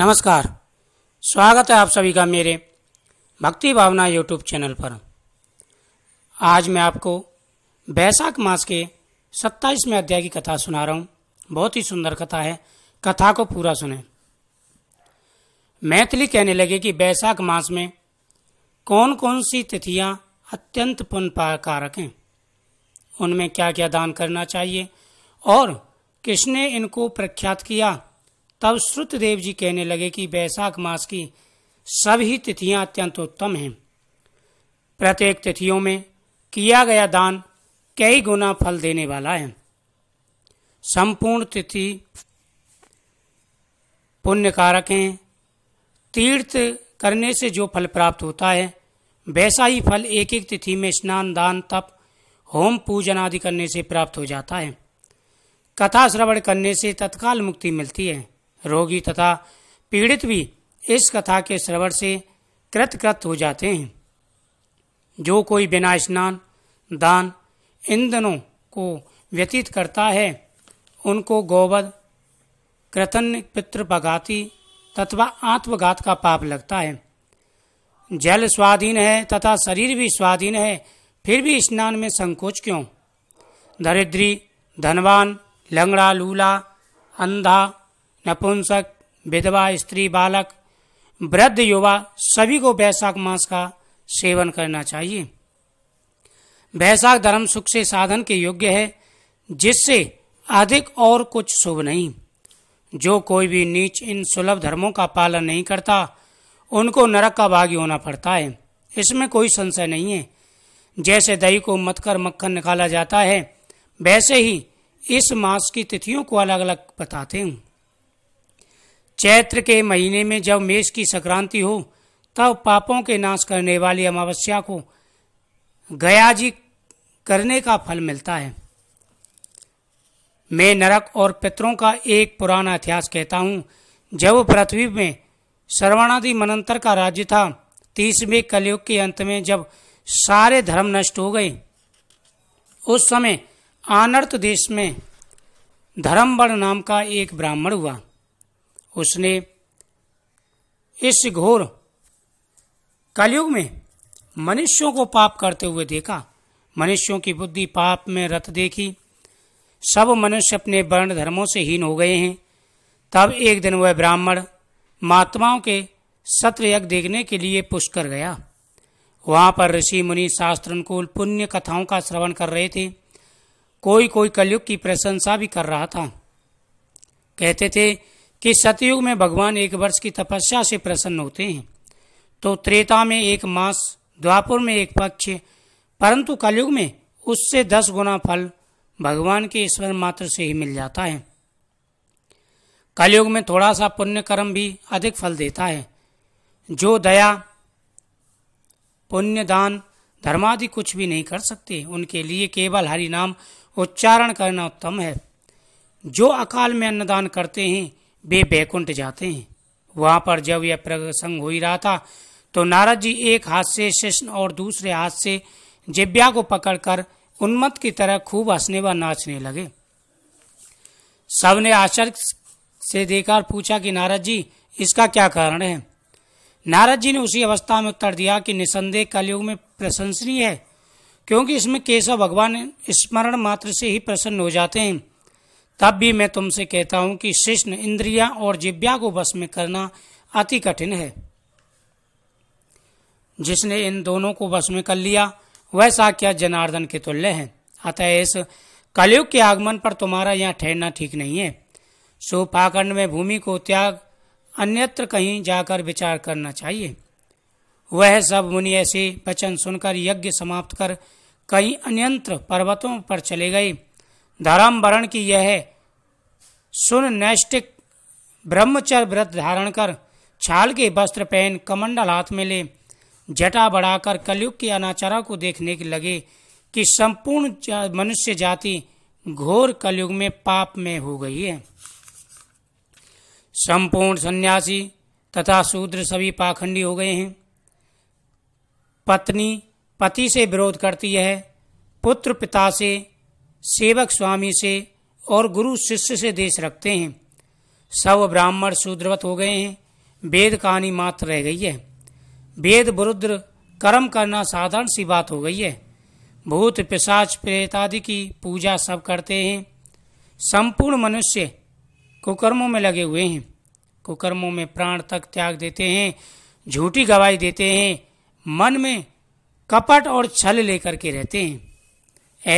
नमस्कार स्वागत है आप सभी का मेरे भक्ति भावना यूट्यूब चैनल पर आज मैं आपको बैसाख मास के सत्ताईसवें अध्याय की कथा सुना रहा हूँ बहुत ही सुंदर कथा है कथा को पूरा सुने मैथिली कहने लगे कि बैसाख मास में कौन कौन सी तिथियां अत्यंत कारक हैं उनमें क्या क्या दान करना चाहिए और किसने इनको प्रख्यात किया तब श्रुत देव जी कहने लगे कि वैशाख मास की सभी तिथियां अत्यंत उत्तम हैं प्रत्येक तिथियों में किया गया दान कई गुना फल देने वाला है संपूर्ण तिथि पुण्य कारक हैं तीर्थ करने से जो फल प्राप्त होता है वैसा ही फल एक एक तिथि में स्नान दान तप होम पूजन आदि करने से प्राप्त हो जाता है कथा श्रवण करने से तत्काल मुक्ति मिलती है रोगी तथा पीड़ित भी इस कथा के श्रवण से कृतकृत हो जाते हैं जो कोई बिना स्नान दान इंधनों को व्यतीत करता है उनको गोवध कृतन्य पितृपघाती तथा आत्मघात का पाप लगता है जल स्वाधीन है तथा शरीर भी स्वाधीन है फिर भी स्नान में संकोच क्यों दरिद्री धनवान लंगड़ा लूला अंधा नपुंसक विधवा स्त्री बालक वृद्ध युवा सभी को वैशाख मास का सेवन करना चाहिए वैशाख धर्म सुख से साधन के योग्य है जिससे अधिक और कुछ शुभ नहीं जो कोई भी नीच इन सुलभ धर्मों का पालन नहीं करता उनको नरक का भागी होना पड़ता है इसमें कोई संशय नहीं है जैसे दही को मतकर मक्खन निकाला जाता है वैसे ही इस मास की तिथियों को अलग अलग बताते हूँ चैत्र के महीने में जब मेष की संक्रांति हो तब पापों के नाश करने वाली अमावस्या को गयाजी करने का फल मिलता है मैं नरक और पितरों का एक पुराना इतिहास कहता हूँ जब पृथ्वी में सर्वणादि मनंतर का राज्य था तीसवें कलयुग के अंत में जब सारे धर्म नष्ट हो गए उस समय आनर्त देश में धर्मवर्ण नाम का एक ब्राह्मण हुआ उसने इस घोर कलयुग में मनुष्यों को पाप करते हुए देखा मनुष्यों की बुद्धि पाप में रत देखी सब मनुष्य अपने वर्ण धर्मों से हीन हो गए हैं तब एक दिन वह ब्राह्मण महात्माओं के सत्र यज्ञ देखने के लिए पुष्कर गया वहां पर ऋषि मुनि शास्त्रानुकूल पुण्य कथाओं का श्रवण कर रहे थे कोई कोई कलयुग की प्रशंसा भी कर रहा था कहते थे कि सतयुग में भगवान एक वर्ष की तपस्या से प्रसन्न होते हैं तो त्रेता में एक मास द्वापुर में एक पक्ष परंतु कलयुग में उससे दस गुना फल भगवान के ईश्वर मात्र से ही मिल जाता है कलयुग में थोड़ा सा पुण्य कर्म भी अधिक फल देता है जो दया पुण्य दान धर्मादि कुछ भी नहीं कर सकते उनके लिए केवल हरि नाम उच्चारण करना उत्तम है जो अकाल में अन्नदान करते हैं वे बैकुंठ जाते हैं वहां पर जब यह प्रसंग हो ही रहा था तो नारद जी एक हाथ से शिष्ण और दूसरे हाथ से जिब्या को पकड़कर उन्मत्त की तरह खूब हंसने व नाचने लगे सबने आश्चर्य से देखा और पूछा कि नारद जी इसका क्या कारण है नारद जी ने उसी अवस्था में उत्तर दिया कि निसंदेह कलयुग में प्रशंसनीय है क्योंकि इसमें केशव भगवान स्मरण मात्र से ही प्रसन्न हो जाते हैं तब भी मैं तुमसे कहता हूं कि शिष्ण इंद्रिया और जिब्या को बस में करना अति कठिन है जिसने इन दोनों को बस में कर लिया वैसा क्या जनार्दन के तुल्य है अतः इस कलयुग के आगमन पर तुम्हारा यहाँ ठहरना ठीक नहीं है सो पाखंड में भूमि को त्याग अन्यत्र कहीं जाकर विचार करना चाहिए वह सब मुनि ऐसे वचन सुनकर यज्ञ समाप्त कर कई अन्यंत्र पर्वतों पर चले गए धर्म वरण की यह सुन नैष्टिक ब्रह्मचर्य व्रत धारण कर छाल के वस्त्र पहन कमंडल हाथ में ले जटा बढ़ाकर कलयुग के अनाचारा को देखने के लगे कि संपूर्ण मनुष्य जाति घोर कलयुग में पाप में हो गई है संपूर्ण सन्यासी तथा शूद्र सभी पाखंडी हो गए हैं पत्नी पति से विरोध करती है पुत्र पिता से सेवक स्वामी से और गुरु शिष्य से देश रखते हैं सब ब्राह्मण शूद्रवत हो गए हैं वेद कहानी मात्र रह गई है वेद विरुद्ध कर्म करना साधारण सी बात हो गई है भूत पिशाच प्रेत आदि की पूजा सब करते हैं संपूर्ण मनुष्य कुकर्मों में लगे हुए हैं कुकर्मों में प्राण तक त्याग देते हैं झूठी गवाही देते हैं मन में कपट और छल लेकर के रहते हैं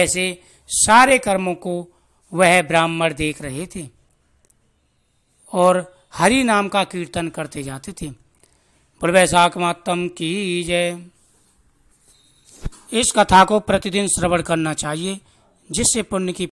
ऐसे सारे कर्मों को वह ब्राह्मण देख रहे थे और हरि नाम का कीर्तन करते जाते थे बोल की जय इस कथा को प्रतिदिन श्रवण करना चाहिए जिससे पुण्य की